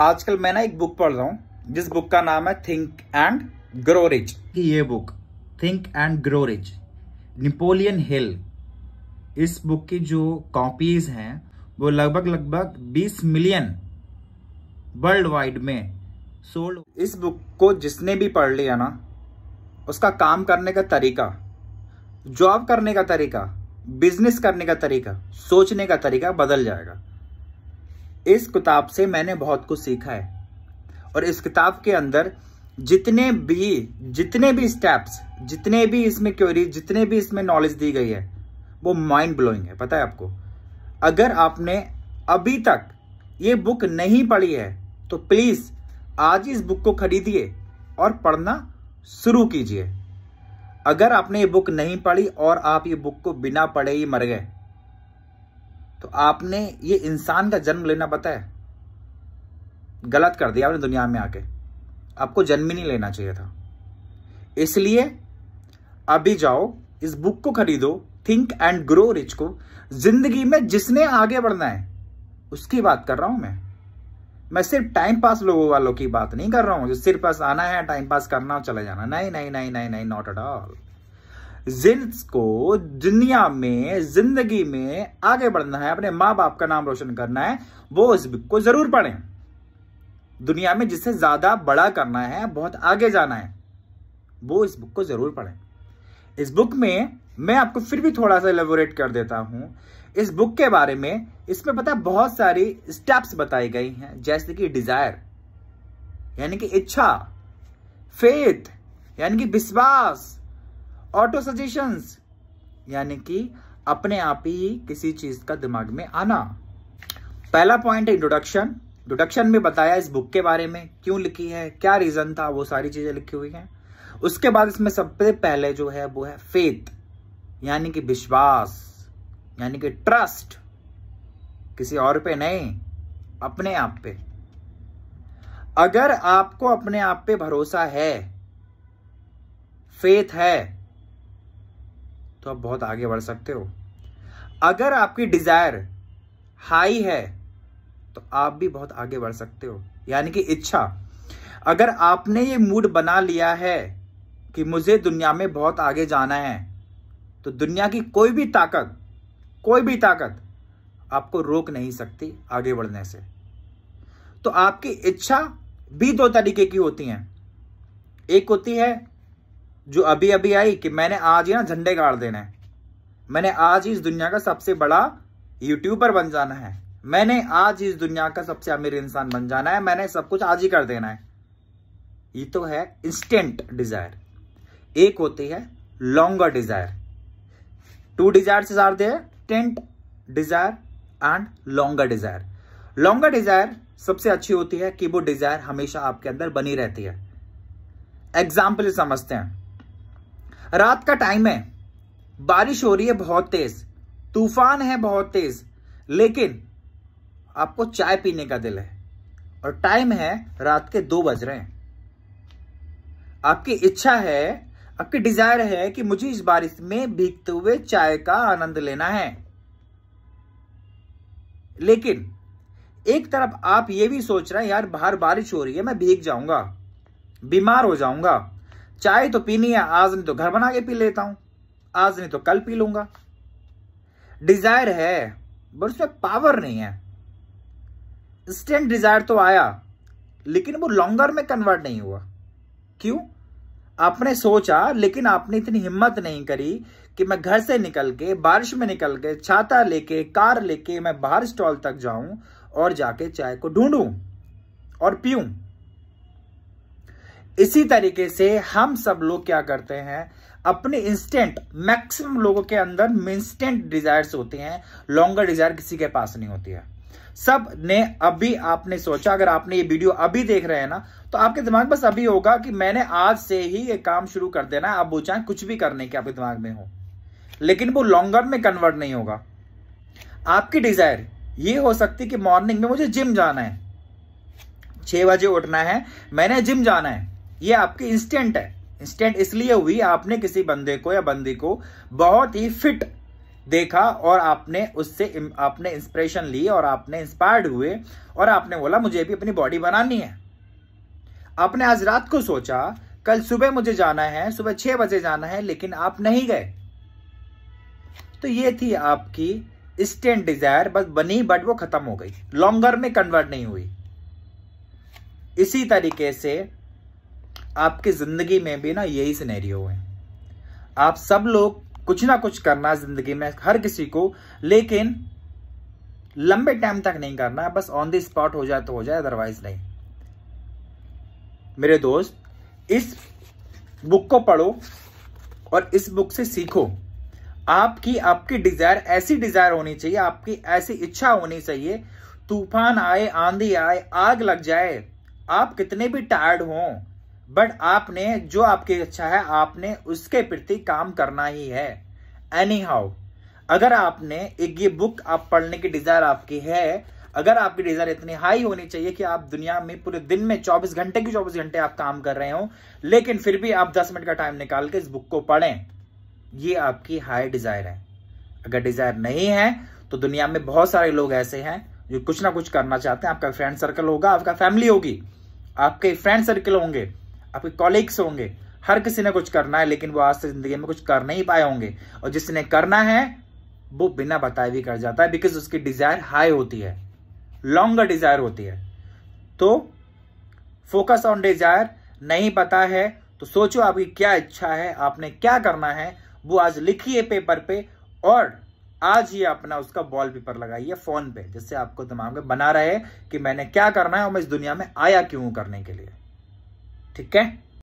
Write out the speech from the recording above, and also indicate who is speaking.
Speaker 1: आजकल मैं ना एक बुक पढ़ रहा हूँ जिस बुक का नाम है थिंक एंड ग्रो रिच ये book think and grow rich Napoleon Hill इस बुक की जो कॉपीज हैं वो लगभग लगभग 20 मिलियन वर्ल्ड वाइड में सोल्ड इस बुक को जिसने भी पढ़ लिया ना उसका काम करने का तरीका जॉब करने का तरीका बिजनेस करने का तरीका सोचने का तरीका बदल जाएगा इस किताब से मैंने बहुत कुछ सीखा है और इस किताब के अंदर जितने भी जितने भी स्टेप्स जितने भी इसमें क्योरी जितने भी इसमें नॉलेज दी गई है वो माइंड ब्लोइंग है पता है आपको अगर आपने अभी तक ये बुक नहीं पढ़ी है तो प्लीज़ आज इस बुक को खरीदिए और पढ़ना शुरू कीजिए अगर आपने ये बुक नहीं पढ़ी और आप ये बुक को बिना पढ़े ही मर गए तो आपने ये इंसान का जन्म लेना पता है गलत कर दिया आपने दुनिया में आके आपको जन्म ही नहीं लेना चाहिए था इसलिए अभी जाओ इस बुक को खरीदो थिंक एंड ग्रो रिच को जिंदगी में जिसने आगे बढ़ना है उसकी बात कर रहा हूं मैं मैं सिर्फ टाइम पास लोगों वालों की बात नहीं कर रहा हूं जो सिर्फ बस आना है टाइम पास करना चले जाना नहीं नहीं नहीं नहीं नहीं नॉट एट ऑल जिन्स को दुनिया में जिंदगी में आगे बढ़ना है अपने माँ बाप का नाम रोशन करना है वो इस बुक को जरूर पढ़ें दुनिया में जिससे ज्यादा बड़ा करना है बहुत आगे जाना है वो इस बुक को जरूर पढ़ें इस बुक में मैं आपको फिर भी थोड़ा सा एलेबोरेट कर देता हूं इस बुक के बारे में इसमें पता बहुत सारी स्टेप्स बताई गई हैं जैसे कि डिजायर यानी कि इच्छा फेथ यानी कि विश्वास ऑटो सजेशन यानी कि अपने आप ही किसी चीज का दिमाग में आना पहला पॉइंट है इंट्रोडक्शन इंट्रोडक्शन में बताया इस बुक के बारे में क्यों लिखी है क्या रीजन था वो सारी चीजें लिखी हुई हैं उसके बाद इसमें सबसे पहले जो है वो है फेथ यानी कि विश्वास यानी कि ट्रस्ट किसी और पे नहीं अपने आप पे अगर आपको अपने आप पे भरोसा है फेथ है तो आप बहुत आगे बढ़ सकते हो अगर आपकी डिज़ायर हाई है तो आप भी बहुत आगे बढ़ सकते हो यानी कि इच्छा अगर आपने ये मूड बना लिया है कि मुझे दुनिया में बहुत आगे जाना है तो दुनिया की कोई भी ताकत कोई भी ताकत आपको रोक नहीं सकती आगे बढ़ने से तो आपकी इच्छा भी दो तरीके की होती हैं एक होती है जो अभी अभी आई कि मैंने आज ही ना झंडे गाड़ देने है मैंने आज ही इस दुनिया का सबसे बड़ा यूट्यूबर बन जाना है मैंने आज इस दुनिया का सबसे अमीर इंसान बन जाना है मैंने सब कुछ आज ही कर देना है ये तो है इंस्टेंट डिजायर एक होती है लॉन्गर डिजायर टू डिजायर ज्यादा their tent desire and longer desire longer desire सबसे अच्छी होती है कि वो डिजायर हमेशा आपके अंदर बनी रहती है एग्जाम्पल समझते हैं रात का टाइम है बारिश हो रही है बहुत तेज तूफान है बहुत तेज लेकिन आपको चाय पीने का दिल है और टाइम है रात के दो बज रहे हैं आपकी इच्छा है आपकी डिजायर है कि मुझे इस बारिश में भीगते हुए चाय का आनंद लेना है लेकिन एक तरफ आप यह भी सोच रहे हैं यार बाहर बारिश हो रही है मैं भीग जाऊंगा बीमार हो जाऊंगा चाय तो पीनी है आज नहीं तो घर बना के पी लेता हूं आज नहीं तो कल पी लूंगा डिजायर है बट उसमें पावर नहीं है इंस्टेंट डिजायर तो आया लेकिन वो लॉन्गर में कन्वर्ट नहीं हुआ क्यों आपने सोचा लेकिन आपने इतनी हिम्मत नहीं करी कि मैं घर से निकल के बारिश में निकल के छाता लेके कार लेके मैं बाहर स्टॉल तक जाऊं और जाके चाय को ढूंढूं और पीऊं इसी तरीके से हम सब लोग क्या करते हैं अपने इंस्टेंट मैक्सिमम लोगों के अंदर इंस्टेंट डिजायर्स होते हैं लॉन्गर डिजायर किसी के पास नहीं होती है सब ने अभी आपने सोचा अगर आपने ये वीडियो अभी देख रहे हैं ना तो आपके दिमाग बस अभी होगा कि मैंने आज से ही ये काम शुरू कर देना है आप वो चाहे कुछ भी करने के आपके दिमाग में हो लेकिन वो लॉन्गर में कन्वर्ट नहीं होगा आपकी डिजायर ये हो सकती कि मॉर्निंग में मुझे जिम जाना है छह बजे उठना है मैंने जिम जाना है ये आपकी इंस्टेंट है इंस्टेंट इसलिए हुई आपने किसी बंदे को या बंदी को बहुत ही फिट देखा और आपने उससे आपने इंस्पिरेशन ली और आपने इंस्पायर्ड हुए और आपने बोला मुझे भी अपनी बॉडी बनानी है आपने आज रात को सोचा कल सुबह मुझे जाना है सुबह छह बजे जाना है लेकिन आप नहीं गए तो ये थी आपकी इंस्टेंट डिजायर बस बनी बट वो खत्म हो गई लॉन्गर में कन्वर्ट नहीं हुई इसी तरीके से आपकी ज़िंदगी में भी ना यही सिनेरियो है आप सब लोग कुछ ना कुछ करना ज़िंदगी में हर किसी को लेकिन लंबे टाइम तक नहीं करना बस ऑन द स्पॉट हो जाए तो हो जाए अदरवाइज नहीं मेरे दोस्त इस बुक को पढ़ो और इस बुक से सीखो आपकी आपकी डिजायर ऐसी डिजायर होनी चाहिए आपकी ऐसी इच्छा होनी चाहिए तूफान आए आंधी आए आग लग जाए आप कितने भी टायर्ड हों बट आपने जो आपकी इच्छा है आपने उसके प्रति काम करना ही है एनी हाउ अगर आपने एक ये बुक आप पढ़ने की डिजायर आपकी है अगर आपकी डिजायर इतनी हाई होनी चाहिए कि आप दुनिया में पूरे दिन में 24 घंटे की 24 घंटे आप काम कर रहे हो लेकिन फिर भी आप 10 मिनट का टाइम निकाल के इस बुक को पढ़ें ये आपकी हाई डिजायर है अगर डिजायर नहीं है तो दुनिया में बहुत सारे लोग ऐसे हैं जो कुछ ना कुछ करना चाहते हैं आपका फ्रेंड सर्कल होगा आपका फैमिली होगी आपके फ्रेंड सर्कल होंगे आपके कॉलिग्स होंगे हर किसी ने कुछ करना है लेकिन वो आज तक जिंदगी में कुछ कर नहीं पाए होंगे और जिसने करना है वो बिना बताए भी कर जाता है बिकॉज उसकी डिजायर हाई होती है लॉन्गर डिजायर होती है तो फोकस ऑन डिजायर नहीं पता है तो सोचो आपकी क्या इच्छा है आपने क्या करना है वो आज लिखिए पेपर पे और आज ही अपना उसका वॉल पेपर लगाइए फोन पे जिससे आपको दिमाग में बना रहे कि मैंने क्या करना है और मैं इस दुनिया में आया क्यों करने के लिए ठीक है